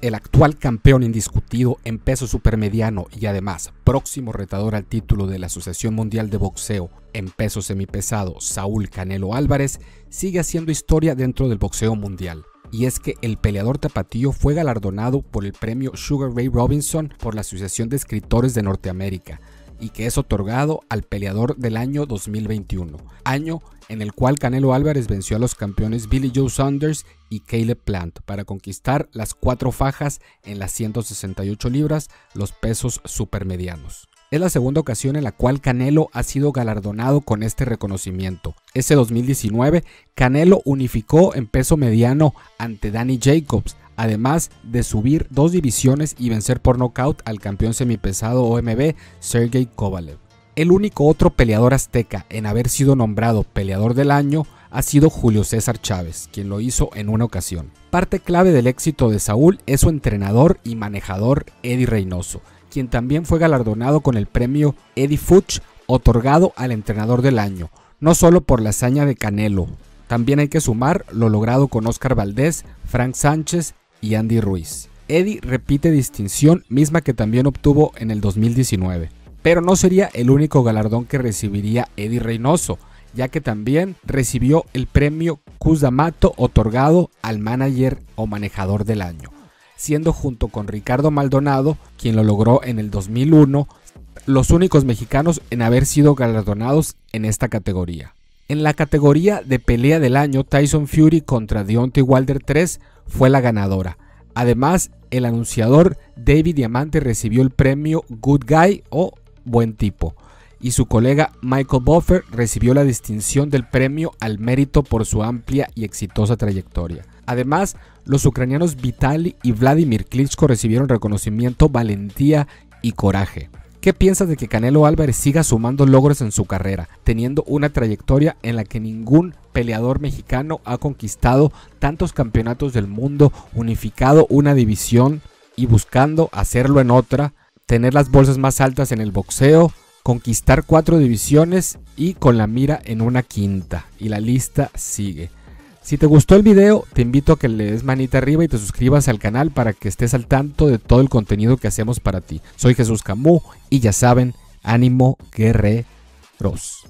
el actual campeón indiscutido en peso supermediano y además próximo retador al título de la Asociación Mundial de Boxeo en peso semipesado, Saúl Canelo Álvarez, sigue haciendo historia dentro del boxeo mundial. Y es que el peleador tapatío fue galardonado por el premio Sugar Ray Robinson por la Asociación de Escritores de Norteamérica, y que es otorgado al peleador del año 2021, año en el cual Canelo Álvarez venció a los campeones Billy Joe Saunders y Caleb Plant para conquistar las cuatro fajas en las 168 libras, los pesos supermedianos. Es la segunda ocasión en la cual Canelo ha sido galardonado con este reconocimiento. Ese 2019, Canelo unificó en peso mediano ante Danny Jacobs, además de subir dos divisiones y vencer por nocaut al campeón semipesado OMB Sergey Kovalev. El único otro peleador azteca en haber sido nombrado peleador del año ha sido Julio César Chávez, quien lo hizo en una ocasión. Parte clave del éxito de Saúl es su entrenador y manejador Eddie Reynoso, quien también fue galardonado con el premio Eddie Fuchs otorgado al entrenador del año, no solo por la hazaña de Canelo, también hay que sumar lo logrado con Oscar Valdés, Frank Sánchez y Andy Ruiz. Eddie repite distinción misma que también obtuvo en el 2019. Pero no sería el único galardón que recibiría Eddie Reynoso, ya que también recibió el premio Cusamato otorgado al manager o manejador del año, siendo junto con Ricardo Maldonado, quien lo logró en el 2001, los únicos mexicanos en haber sido galardonados en esta categoría. En la categoría de pelea del año, Tyson Fury contra Deontay Wilder 3 fue la ganadora. Además, el anunciador David Diamante recibió el premio Good Guy o buen tipo, y su colega Michael Buffer recibió la distinción del premio al mérito por su amplia y exitosa trayectoria. Además, los ucranianos Vitaly y Vladimir Klitschko recibieron reconocimiento, valentía y coraje. ¿Qué piensas de que Canelo Álvarez siga sumando logros en su carrera, teniendo una trayectoria en la que ningún peleador mexicano ha conquistado tantos campeonatos del mundo, unificado una división y buscando hacerlo en otra, tener las bolsas más altas en el boxeo, conquistar cuatro divisiones y con la mira en una quinta. Y la lista sigue. Si te gustó el video, te invito a que le des manita arriba y te suscribas al canal para que estés al tanto de todo el contenido que hacemos para ti. Soy Jesús Camú y ya saben, ánimo guerreros.